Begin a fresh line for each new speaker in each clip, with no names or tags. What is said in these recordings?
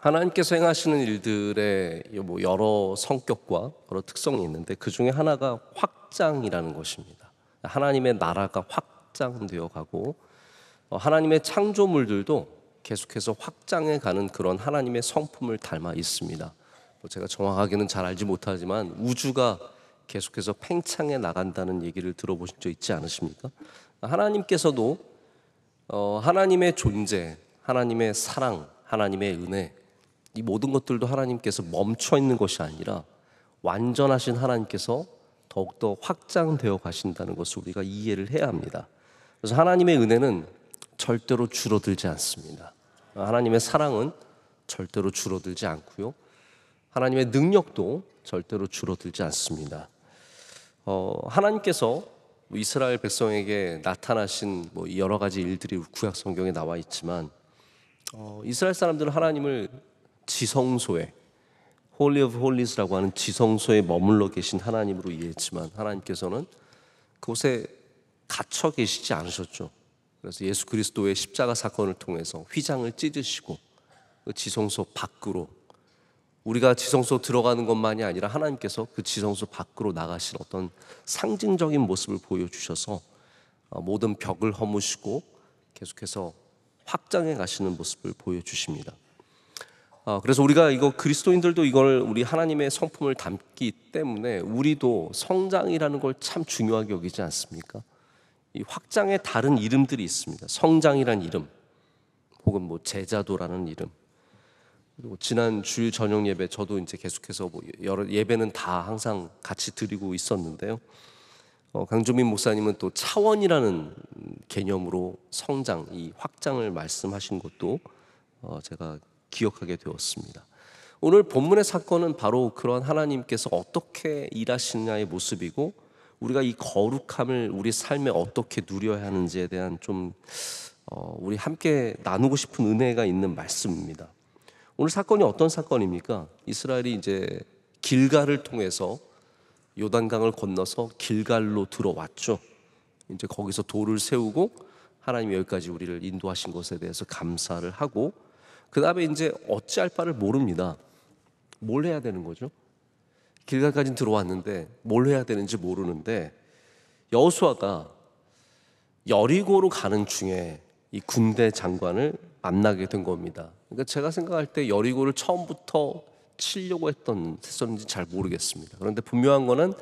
하나님께서 행하시는 일들의 뭐 여러 성격과 여러 특성이 있는데 그 중에 하나가 확장이라는 것입니다. 하나님의 나라가 확장되어 가고 어, 하나님의 창조물들도 계속해서 확장해 가는 그런 하나님의 성품을 닮아 있습니다. 뭐 제가 정확하게는 잘 알지 못하지만 우주가 계속해서 팽창해 나간다는 얘기를 들어보신 적 있지 않으십니까? 하나님께서도 어, 하나님의 존재, 하나님의 사랑, 하나님의 은혜 이 모든 것들도 하나님께서 멈춰 있는 것이 아니라 완전하신 하나님께서 더욱더 확장되어 가신다는 것을 우리가 이해를 해야 합니다. 그래서 하나님의 은혜는 절대로 줄어들지 않습니다. 하나님의 사랑은 절대로 줄어들지 않고요. 하나님의 능력도 절대로 줄어들지 않습니다. 어, 하나님께서 뭐 이스라엘 백성에게 나타나신 뭐 여러 가지 일들이 구약 성경에 나와 있지만 어, 이스라엘 사람들은 하나님을 지성소에 홀리 오브 홀리스라고 하는 지성소에 머물러 계신 하나님으로 이해했지만 하나님께서는 그곳에 갇혀 계시지 않으셨죠. 그래서 예수 그리스도의 십자가 사건을 통해서 휘장을 찢으시고 그 지성소 밖으로 우리가 지성소 들어가는 것만이 아니라 하나님께서 그 지성소 밖으로 나가신 어떤 상징적인 모습을 보여주셔서 어, 모든 벽을 허무시고 계속해서 확장해 가시는 모습을 보여주십니다. 어, 그래서 우리가 이거 그리스도인들도 이걸 우리 하나님의 성품을 담기 때문에 우리도 성장이라는 걸 참 중요하게 여기지 않습니까? 이 확장의 다른 이름들이 있습니다. 성장이란 이름, 혹은 뭐 제자도라는 이름. 그리고 지난 주일 저녁 예배 저도 이제 계속해서 뭐 여러 예배는 다 항상 같이 드리고 있었는데요. 어, 강조민 목사님은 또 차원이라는 개념으로 성장, 이 확장을 말씀하신 것도 어, 제가 기억하게 되었습니다. 오늘 본문의 사건은 바로 그런 하나님께서 어떻게 일하시느냐의 모습이고 우리가 이 거룩함을 우리 삶에 어떻게 누려야 하는지에 대한 좀 어, 우리 함께 나누고 싶은 은혜가 있는 말씀입니다. 오늘 사건이 어떤 사건입니까? 이스라엘이 이제 길갈을 통해서 요단강을 건너서 길갈로 들어왔죠. 이제 거기서 돌을 세우고 하나님 여기까지 우리를 인도하신 것에 대해서 감사를 하고 그 다음에 이제 어찌할 바를 모릅니다. 뭘 해야 되는 거죠? 길가까지 들어왔는데 뭘 해야 되는지 모르는데 여호수아가 여리고로 가는 중에 이 군대 장관을 만나게 된 겁니다. 그러니까 제가 생각할 때 여리고를 처음부터 치려고 했던 했었는지 잘 모르겠습니다. 그런데 분명한 거는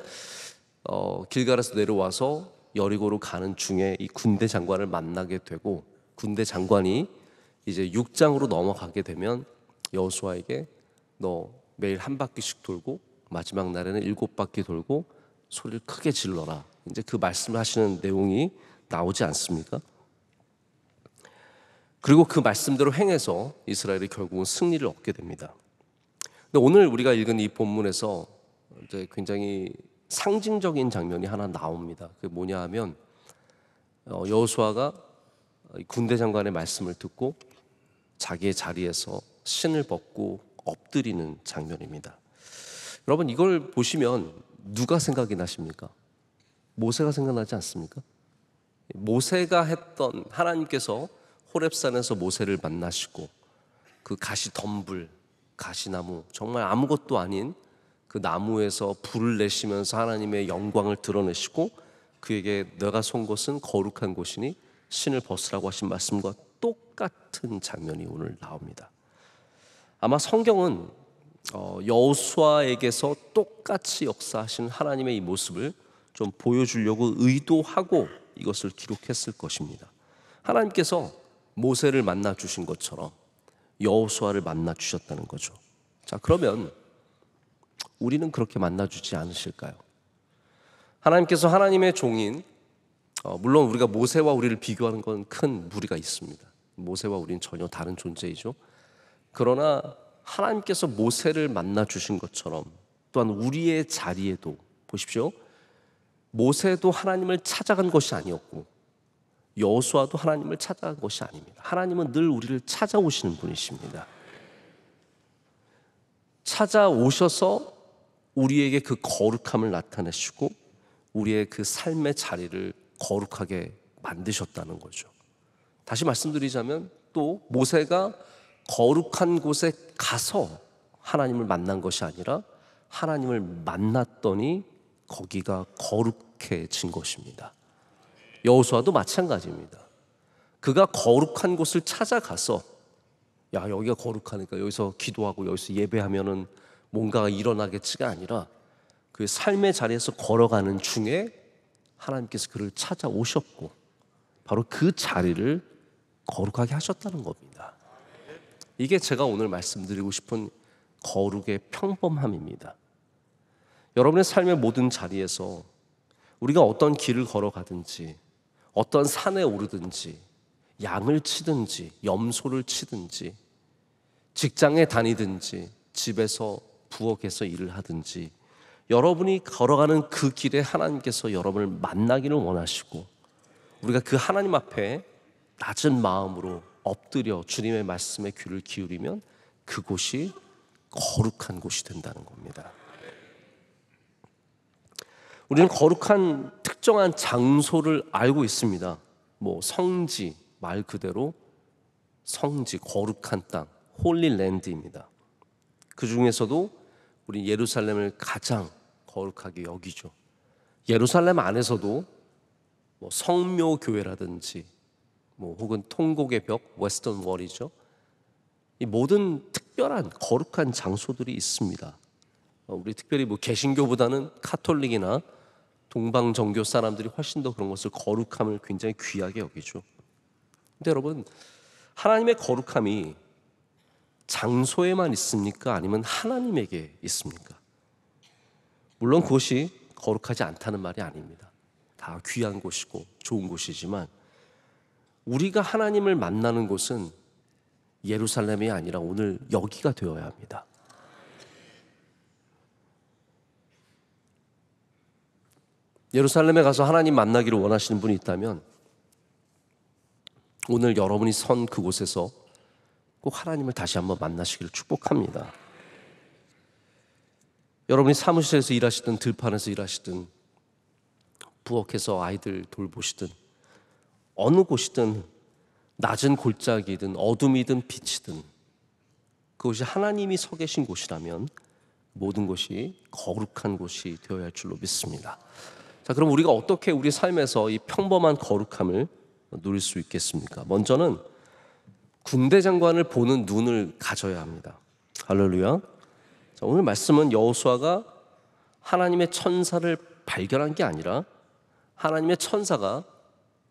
어, 길가에서 내려와서 여리고로 가는 중에 이 군대 장관을 만나게 되고 군대 장관이 이제 6장으로 넘어가게 되면 여호수아에게 너 매일 한 바퀴씩 돌고 마지막 날에는 일곱 바퀴 돌고 소리를 크게 질러라. 이제 그 말씀을 하시는 내용이 나오지 않습니까? 그리고 그 말씀대로 행해서 이스라엘이 결국은 승리를 얻게 됩니다. 근데 오늘 우리가 읽은 이 본문에서 이제 굉장히 상징적인 장면이 하나 나옵니다. 그게 뭐냐 하면 어, 여호수아가 군대 장관의 말씀을 듣고 자기의 자리에서 신을 벗고 엎드리는 장면입니다. 여러분 이걸 보시면 누가 생각이 나십니까? 모세가 생각나지 않습니까? 모세가 했던 하나님께서 호렙산에서 모세를 만나시고 그 가시 덤불, 가시나무 정말 아무것도 아닌 그 나무에서 불을 내시면서 하나님의 영광을 드러내시고 그에게 내가 선 곳은 거룩한 곳이니 신을 벗으라고 하신 말씀과 똑같은 장면이 오늘 나옵니다. 아마 성경은 어, 여호수아에게서 똑같이 역사하신 하나님의 이 모습을 좀 보여주려고 의도하고 이것을 기록했을 것입니다. 하나님께서 모세를 만나 주신 것처럼 여호수아를 만나 주셨다는 거죠. 자, 그러면 우리는 그렇게 만나 주지 않으실까요? 하나님께서 하나님의 종인 어, 물론 우리가 모세와 우리를 비교하는 건 큰 무리가 있습니다. 모세와 우리는 전혀 다른 존재이죠. 그러나 하나님께서 모세를 만나 주신 것처럼 또한 우리의 자리에도 보십시오. 모세도 하나님을 찾아간 것이 아니었고 여수아도 하나님을 찾아간 것이 아닙니다. 하나님은 늘 우리를 찾아오시는 분이십니다. 찾아오셔서 우리에게 그 거룩함을 나타내시고 우리의 그 삶의 자리를 거룩하게 만드셨다는 거죠. 다시 말씀드리자면 또 모세가 거룩한 곳에 가서 하나님을 만난 것이 아니라 하나님을 만났더니 거기가 거룩해진 것입니다. 여호수아도 마찬가지입니다. 그가 거룩한 곳을 찾아가서 야 여기가 거룩하니까 여기서 기도하고 여기서 예배하면은 뭔가가 일어나겠지가 아니라 그 삶의 자리에서 걸어가는 중에 하나님께서 그를 찾아오셨고 바로 그 자리를 거룩하게 하셨다는 겁니다. 이게 제가 오늘 말씀드리고 싶은 거룩의 평범함입니다. 여러분의 삶의 모든 자리에서 우리가 어떤 길을 걸어가든지, 어떤 산에 오르든지, 양을 치든지, 염소를 치든지, 직장에 다니든지, 집에서 부엌에서 일을 하든지, 여러분이 걸어가는 그 길에 하나님께서 여러분을 만나기를 원하시고, 우리가 그 하나님 앞에 낮은 마음으로 엎드려 주님의 말씀에 귀를 기울이면 그곳이 거룩한 곳이 된다는 겁니다. 우리는 거룩한 특정한 장소를 알고 있습니다. 뭐 성지 말 그대로 성지 거룩한 땅 홀리랜드입니다. 그 중에서도 우리 예루살렘을 가장 거룩하게 여기죠. 예루살렘 안에서도 뭐 성묘 교회라든지 뭐 혹은 통곡의 벽, 웨스턴 월이죠. 이 모든 특별한 거룩한 장소들이 있습니다. 어, 우리 특별히 뭐 개신교보다는 카톨릭이나 동방 정교 사람들이 훨씬 더 그런 것을 거룩함을 굉장히 귀하게 여기죠. 근데 여러분 하나님의 거룩함이 장소에만 있습니까? 아니면 하나님에게 있습니까? 물론 그것이 거룩하지 않다는 말이 아닙니다. 다 귀한 곳이고 좋은 곳이지만 우리가 하나님을 만나는 곳은 예루살렘이 아니라 오늘 여기가 되어야 합니다. 예루살렘에 가서 하나님 만나기를 원하시는 분이 있다면 오늘 여러분이 선 그곳에서 꼭 하나님을 다시 한번 만나시기를 축복합니다. 여러분이 사무실에서 일하시든 들판에서 일하시든 부엌에서 아이들 돌보시든 어느 곳이든 낮은 골짜기든 어둠이든 빛이든 그것이 하나님이 서 계신 곳이라면 모든 것이 거룩한 곳이 되어야 할 줄로 믿습니다. 자, 그럼 우리가 어떻게 우리 삶에서 이 평범한 거룩함을 누릴 수 있겠습니까? 먼저는 군대 장관을 보는 눈을 가져야 합니다. 할렐루야. 자, 오늘 말씀은 여호수아가 하나님의 천사를 발견한 게 아니라 하나님의 천사가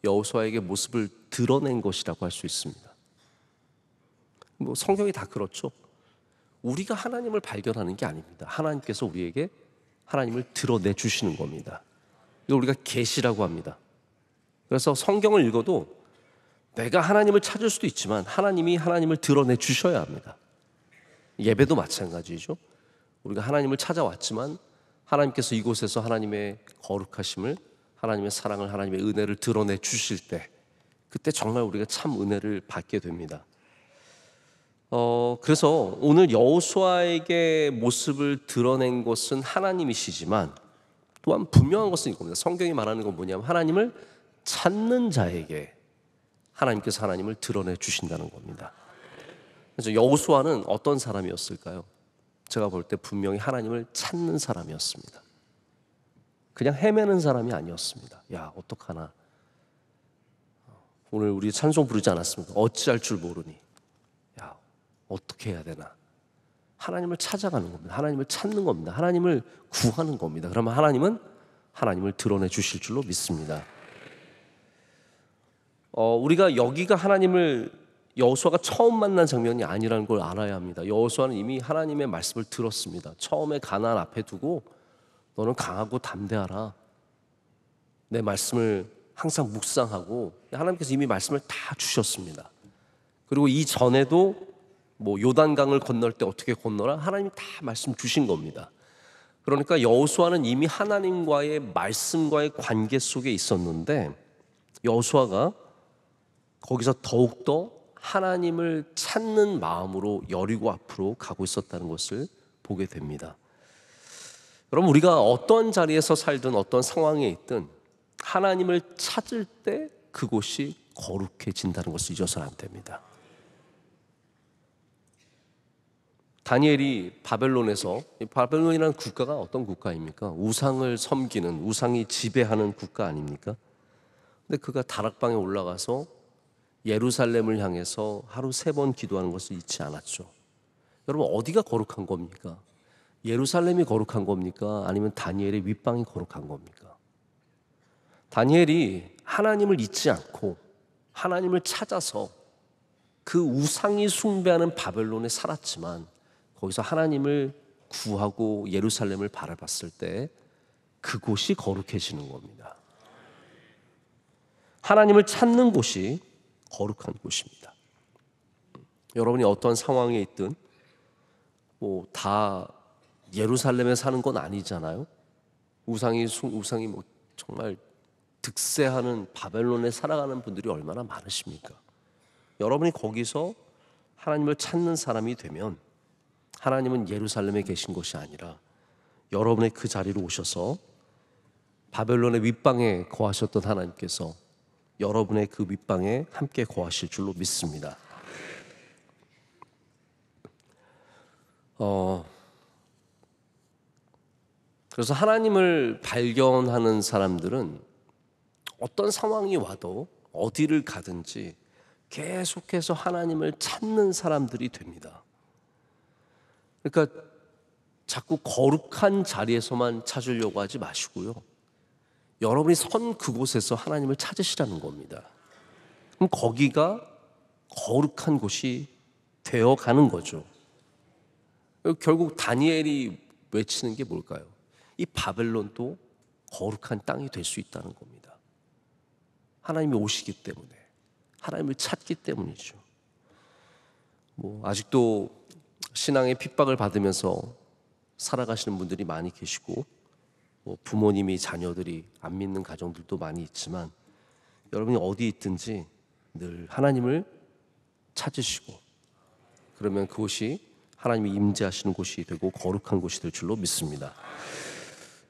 여호수아에게 모습을 드러낸 것이라고 할 수 있습니다. 뭐 성경이 다 그렇죠. 우리가 하나님을 발견하는 게 아닙니다. 하나님께서 우리에게 하나님을 드러내 주시는 겁니다. 이거 우리가 계시라고 합니다. 그래서 성경을 읽어도 내가 하나님을 찾을 수도 있지만 하나님이 하나님을 드러내 주셔야 합니다. 예배도 마찬가지죠. 우리가 하나님을 찾아왔지만 하나님께서 이곳에서 하나님의 거룩하심을 하나님의 사랑을 하나님의 은혜를 드러내 주실 때 그때 정말 우리가 참 은혜를 받게 됩니다. 어, 그래서 오늘 여호수아에게 모습을 드러낸 것은 하나님이시지만 또한 분명한 것은 이겁니다. 성경이 말하는 건 뭐냐면 하나님을 찾는 자에게 하나님께서 하나님을 드러내 주신다는 겁니다. 그래서 여호수아는 어떤 사람이었을까요? 제가 볼 때 분명히 하나님을 찾는 사람이었습니다. 그냥 헤매는 사람이 아니었습니다. 야, 어떡하나. 오늘 우리 찬송 부르지 않았습니까? 어찌할 줄 모르니. 야, 어떻게 해야 되나. 하나님을 찾아가는 겁니다. 하나님을 찾는 겁니다. 하나님을 구하는 겁니다. 그러면 하나님은 하나님을 드러내 주실 줄로 믿습니다. 어, 우리가 여기가 하나님을 여호수아가 처음 만난 장면이 아니라는 걸 알아야 합니다. 여호수아는 이미 하나님의 말씀을 들었습니다. 처음에 가나안 앞에 두고 너는 강하고 담대하라. 내 말씀을 항상 묵상하고 하나님께서 이미 말씀을 다 주셨습니다. 그리고 이 전에도 뭐 요단강을 건널 때 어떻게 건너라 하나님 다 말씀 주신 겁니다. 그러니까 여호수아는 이미 하나님과의 말씀과의 관계 속에 있었는데 여호수아가 거기서 더욱 더 하나님을 찾는 마음으로 여리고 앞으로 가고 있었다는 것을 보게 됩니다. 여러분 우리가 어떤 자리에서 살든 어떤 상황에 있든 하나님을 찾을 때 그곳이 거룩해진다는 것을 잊어서는 안 됩니다. 다니엘이 바벨론에서 바벨론이라는 국가가 어떤 국가입니까? 우상을 섬기는 우상이 지배하는 국가 아닙니까? 근데 그가 다락방에 올라가서 예루살렘을 향해서 하루 세 번 기도하는 것을 잊지 않았죠. 여러분 어디가 거룩한 겁니까? 예루살렘이 거룩한 겁니까? 아니면 다니엘의 윗방이 거룩한 겁니까? 다니엘이 하나님을 잊지 않고 하나님을 찾아서 그 우상이 숭배하는 바벨론에 살았지만 거기서 하나님을 구하고 예루살렘을 바라봤을 때 그곳이 거룩해지는 겁니다. 하나님을 찾는 곳이 거룩한 곳입니다. 여러분이 어떤 상황에 있든 뭐다 예루살렘에 사는 건 아니잖아요. 우상이 우상이 뭐 정말 득세하는 바벨론에 살아가는 분들이 얼마나 많으십니까? 여러분이 거기서 하나님을 찾는 사람이 되면 하나님은 예루살렘에 계신 것이 아니라 여러분의 그 자리로 오셔서 바벨론의 윗방에 거하셨던 하나님께서 여러분의 그 윗방에 함께 거하실 줄로 믿습니다. 어, 그래서 하나님을 발견하는 사람들은 어떤 상황이 와도 어디를 가든지 계속해서 하나님을 찾는 사람들이 됩니다. 그러니까 자꾸 거룩한 자리에서만 찾으려고 하지 마시고요. 여러분이 선 그곳에서 하나님을 찾으시라는 겁니다. 그럼 거기가 거룩한 곳이 되어 가는 거죠. 결국 다니엘이 외치는 게 뭘까요? 이 바벨론도 거룩한 땅이 될 수 있다는 겁니다. 하나님이 오시기 때문에, 하나님을 찾기 때문이죠. 뭐, 아직도 신앙의 핍박을 받으면서 살아가시는 분들이 많이 계시고, 뭐 부모님이 자녀들이 안 믿는 가정들도 많이 있지만, 여러분이 어디 있든지 늘 하나님을 찾으시고, 그러면 그곳이 하나님이 임재하시는 곳이 되고 거룩한 곳이 될 줄로 믿습니다.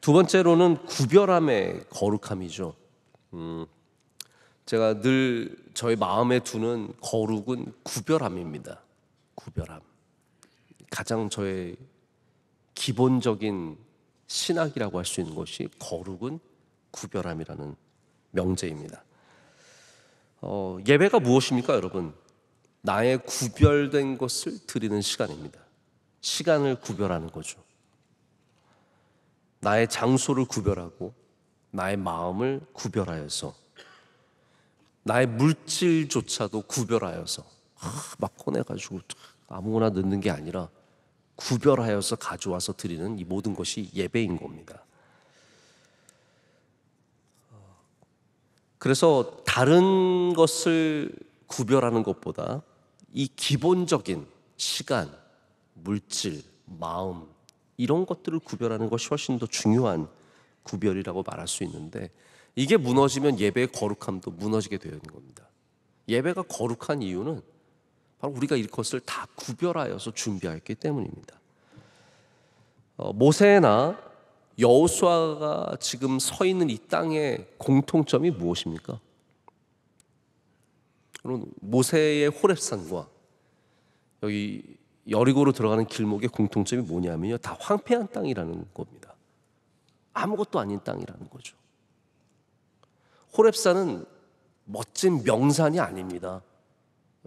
두 번째로는 구별함의 거룩함이죠. 음, 제가 늘 저의 마음에 두는 거룩은 구별함입니다. 구별함. 가장 저의 기본적인 신학이라고 할 수 있는 것이 거룩은 구별함이라는 명제입니다. 어, 예배가 무엇입니까, 여러분? 나의 구별된 것을 드리는 시간입니다. 시간을 구별하는 거죠. 나의 장소를 구별하고 나의 마음을 구별하여서 나의 물질조차도 구별하여서 막 꺼내가지고 아무거나 넣는 게 아니라 구별하여서 가져와서 드리는 이 모든 것이 예배인 겁니다. 그래서 다른 것을 구별하는 것보다 이 기본적인 시간, 물질, 마음, 이런 것들을 구별하는 것이 훨씬 더 중요한 구별이라고 말할 수 있는데 이게 무너지면 예배의 거룩함도 무너지게 되는 겁니다. 예배가 거룩한 이유는 바로 우리가 이것을 다 구별하여서 준비했기 때문입니다. 어, 모세나 여호수아가 지금 서 있는 이 땅의 공통점이 무엇입니까? 모세의 호렙산과 여기 여리고로 들어가는 길목의 공통점이 뭐냐면요. 다 황폐한 땅이라는 겁니다. 아무것도 아닌 땅이라는 거죠. 호랩산은 멋진 명산이 아닙니다.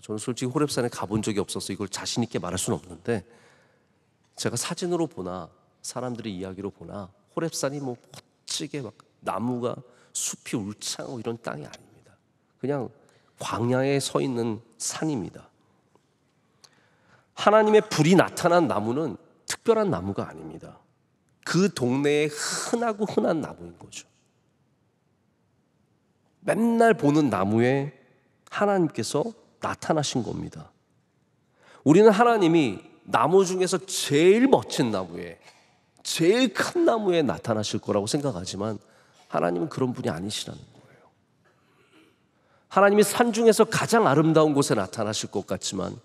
저는 솔직히 호랩산에 가본 적이 없어서 이걸 자신 있게 말할 수는 없는데 제가 사진으로 보나 사람들의 이야기로 보나 호랩산이 뭐 멋지게 막 나무가 숲이 울창하고 이런 땅이 아닙니다. 그냥 광야에 서 있는 산입니다. 하나님의 불이 나타난 나무는 특별한 나무가 아닙니다. 그 동네의 흔하고 흔한 나무인 거죠. 맨날 보는 나무에 하나님께서 나타나신 겁니다. 우리는 하나님이 나무 중에서 제일 멋진 나무에, 제일 큰 나무에 나타나실 거라고 생각하지만 하나님은 그런 분이 아니시라는 거예요. 하나님이 산 중에서 가장 아름다운 곳에 나타나실 것 같지만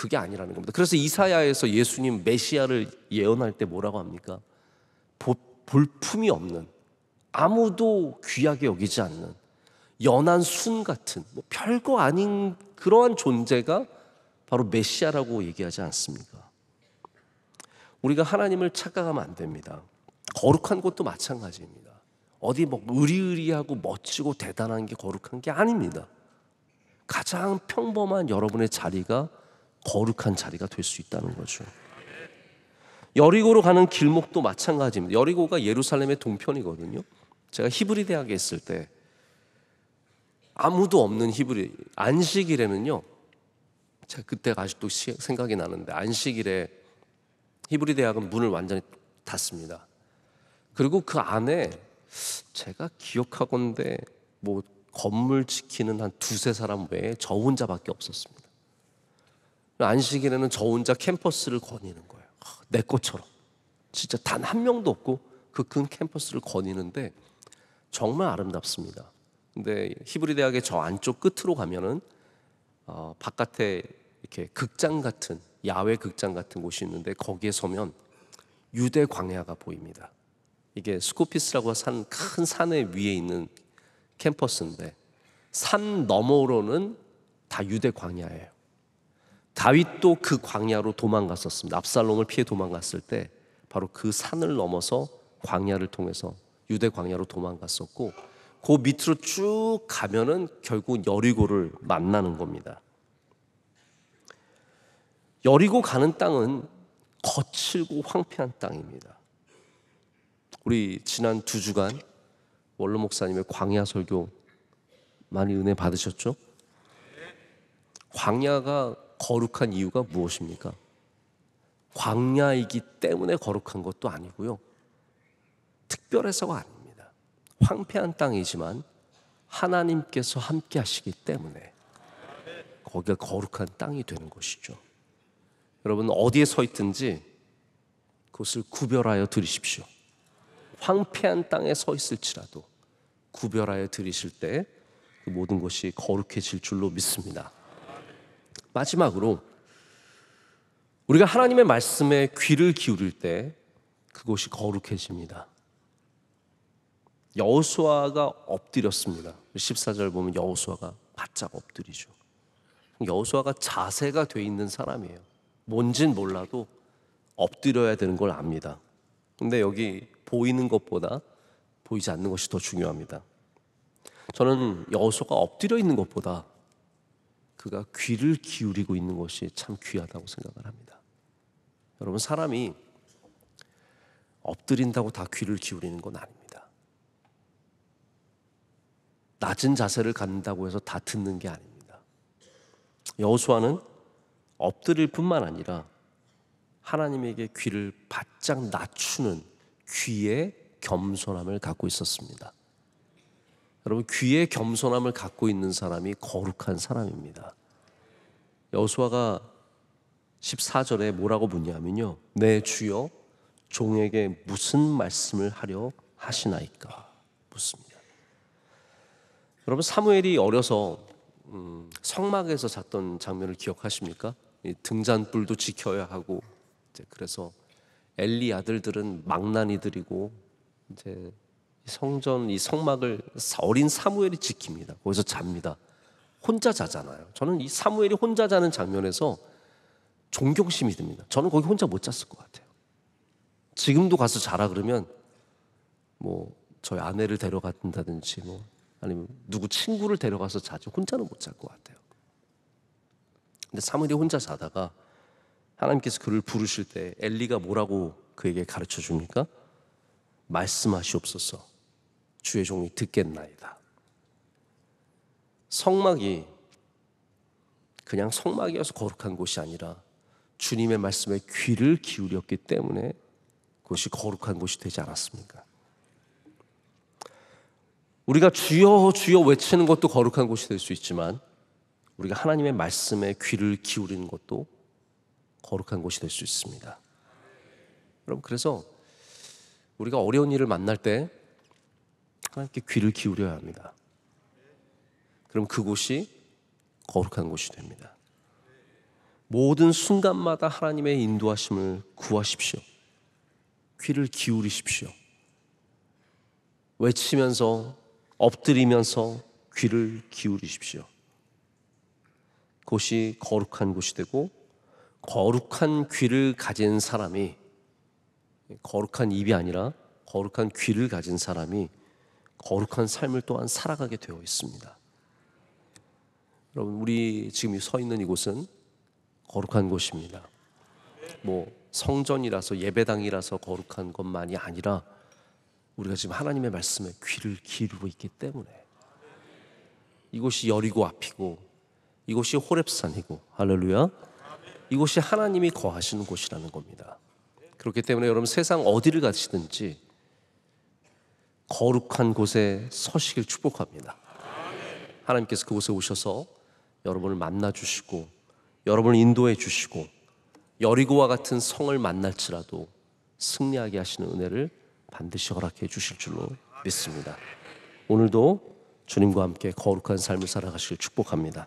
그게 아니라는 겁니다. 그래서 이사야에서 예수님 메시아를 예언할 때 뭐라고 합니까? 볼품이 없는 아무도 귀하게 여기지 않는 연한 순 같은 뭐 별거 아닌 그러한 존재가 바로 메시아라고 얘기하지 않습니까? 우리가 하나님을 착각하면 안 됩니다. 거룩한 것도 마찬가지입니다. 어디 뭐 의리의리하고 멋지고 대단한 게 거룩한 게 아닙니다. 가장 평범한 여러분의 자리가 거룩한 자리가 될 수 있다는 거죠. 여리고로 가는 길목도 마찬가지입니다. 여리고가 예루살렘의 동편이거든요. 제가 히브리 대학에 있을 때 아무도 없는 히브리 안식일에는요. 제가 그때가 아직도 생각이 나는데 안식일에 히브리 대학은 문을 완전히 닫습니다. 그리고 그 안에 제가 기억하건데 뭐 건물 지키는 한 두세 사람 외에 저 혼자밖에 없었습니다. 안식일에는 저 혼자 캠퍼스를 거니는 거예요. 아, 내 것처럼. 진짜 단 한 명도 없고 그 큰 캠퍼스를 거니는데 정말 아름답습니다. 근데 히브리 대학의 저 안쪽 끝으로 가면은 어, 바깥에 이렇게 극장 같은 야외 극장 같은 곳이 있는데 거기에 서면 유대 광야가 보입니다. 이게 스코피스라고 산큰 산의 위에 있는 캠퍼스인데 산 너머로는 다 유대 광야예요. 다윗도 그 광야로 도망갔었습니다. 압살롬을 피해 도망갔을 때 바로 그 산을 넘어서 광야를 통해서 유대 광야로 도망갔었고 그 밑으로 쭉 가면은 결국 여리고를 만나는 겁니다. 여리고 가는 땅은 거칠고 황폐한 땅입니다. 우리 지난 두 주간 원로 목사님의 광야 설교 많이 은혜 받으셨죠? 광야가 거룩한 이유가 무엇입니까? 광야이기 때문에 거룩한 것도 아니고요. 특별해서가 아닙니다. 황폐한 땅이지만 하나님께서 함께 하시기 때문에 거기가 거룩한 땅이 되는 것이죠. 여러분 어디에 서 있든지 그것을 구별하여 드리십시오. 황폐한 땅에 서 있을지라도 구별하여 드리실 때그 모든 것이 거룩해질 줄로 믿습니다. 마지막으로 우리가 하나님의 말씀에 귀를 기울일 때 그곳이 거룩해집니다. 여호수아가 엎드렸습니다. 14절 보면 여호수아가 바짝 엎드리죠. 여호수아가 자세가 돼 있는 사람이에요. 뭔진 몰라도 엎드려야 되는 걸 압니다. 근데 여기 보이는 것보다 보이지 않는 것이 더 중요합니다. 저는 여호수아가 엎드려 있는 것보다 그가 귀를 기울이고 있는 것이 참 귀하다고 생각을 합니다. 여러분 사람이 엎드린다고 다 귀를 기울이는 건 아닙니다. 낮은 자세를 갖는다고 해서 다 듣는 게 아닙니다. 여수아는 엎드릴 뿐만 아니라 하나님에게 귀를 바짝 낮추는 귀의 겸손함을 갖고 있었습니다. 여러분 귀에 겸손함을 갖고 있는 사람이 거룩한 사람입니다. 여수아가 14절에 뭐라고 묻냐면요. 내 네, 주여 종에게 무슨 말씀을 하려 하시나이까 묻습니다. 여러분 사무엘이 어려서 음, 성막에서 잤던 장면을 기억하십니까? 등잔불도 지켜야 하고 그래서 엘리 아들들은 망나니들이고 이제 성전 이 성막을 어린 사무엘이 지킵니다. 거기서 잡니다. 혼자 자잖아요. 저는 이 사무엘이 혼자 자는 장면에서 존경심이 듭니다. 저는 거기 혼자 못 잤을 것 같아요. 지금도 가서 자라 그러면 뭐 저희 아내를 데려간다든지 뭐 아니면 누구 친구를 데려가서 자지 혼자는 못 잘 것 같아요. 근데 사무엘이 혼자 자다가 하나님께서 그를 부르실 때 엘리가 뭐라고 그에게 가르쳐 줍니까? 말씀하시옵소서. 주의 종이 듣겠나이다. 성막이 그냥 성막이어서 거룩한 곳이 아니라 주님의 말씀에 귀를 기울였기 때문에 그것이 거룩한 곳이 되지 않았습니까? 우리가 주여 주여 외치는 것도 거룩한 곳이 될 수 있지만 우리가 하나님의 말씀에 귀를 기울이는 것도 거룩한 곳이 될 수 있습니다. 여러분 그래서 우리가 어려운 일을 만날 때 하나님께 귀를 기울여야 합니다. 그럼 그곳이 거룩한 곳이 됩니다. 모든 순간마다 하나님의 인도하심을 구하십시오. 귀를 기울이십시오. 외치면서 엎드리면서 귀를 기울이십시오. 곳이 거룩한 곳이 되고 거룩한 귀를 가진 사람이 거룩한 입이 아니라 거룩한 귀를 가진 사람이 거룩한 삶을 또한 살아가게 되어 있습니다. 여러분, 우리 지금 서 있는 이곳은 거룩한 곳입니다. 뭐 성전이라서 예배당이라서 거룩한 것만이 아니라 우리가 지금 하나님의 말씀에 귀를 기울고 있기 때문에 이곳이 여리고 앞이고 이곳이 호렙산이고 할렐루야 이곳이 하나님이 거하시는 곳이라는 겁니다. 그렇기 때문에 여러분 세상 어디를 가시든지 거룩한 곳에 서시길 축복합니다. 하나님께서 그곳에 오셔서 여러분을 만나 주시고 여러분을 인도해 주시고 여리고와 같은 성을 만날지라도 승리하게 하시는 은혜를 반드시 허락해 주실 줄로 믿습니다. 오늘도 주님과 함께 거룩한 삶을 살아가시길 축복합니다.